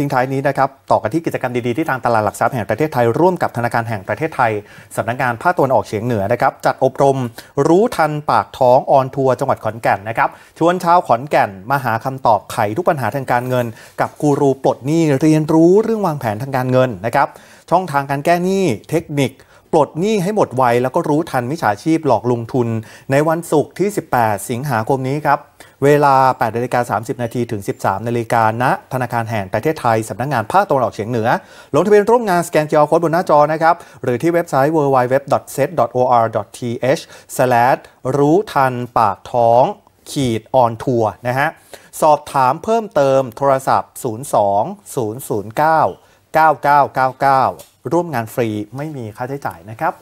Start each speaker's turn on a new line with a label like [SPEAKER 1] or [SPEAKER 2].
[SPEAKER 1] ทิ้งท้ายนี้นะครับต่อกันที่กิจกรรมดีๆที่ทางตลาดหลักทรัพย์แห่งประเทศไทย ร่วมกับธนาคารแห่งประเทศไทยสำนักงงานภาคตะวันออกเฉียงเหนือนะครับจัดอบรมรู้ทันปากท้องออนทัวร์จังหวัดขอนแก่นนะครับชวนชาวขอนแก่นมาหาคำตอบไขทุกปัญหาทางการเงิน กับกูรูปลดหนี้เรียนรู้เรื่องวางแผนทางการเงินนะครับช่องทางการแก้หนี้เทคนิค ปลดหนี้ให้หมดไวแล้วก็รู้ทันมิจฉาชีพหลอกลงทุน ในวันศุกร์ที่ 18 สิงหาคมนี้ครับเวลา 8นาฬิกา30 นาทีถึง 13 นาฬิกาณธนาคารแห่งประเทศไทย สำนักงงาน ภาคตะวันออกเฉียงเหนือ ลงทะเบียนร่วมงานสแกน QR โค้ดบนหน้าจอ นะครับ หรือที่เว็บไซต์ www.set.or.th รู้ทันปากท้องขีดออนทัวร์นะฮะ สอบถามเพิ่มเติมโทรศัพท์ 02 009 9999 ร่วมงานฟรี ไม่มีค่าใช้จ่ายนะคร
[SPEAKER 2] ับ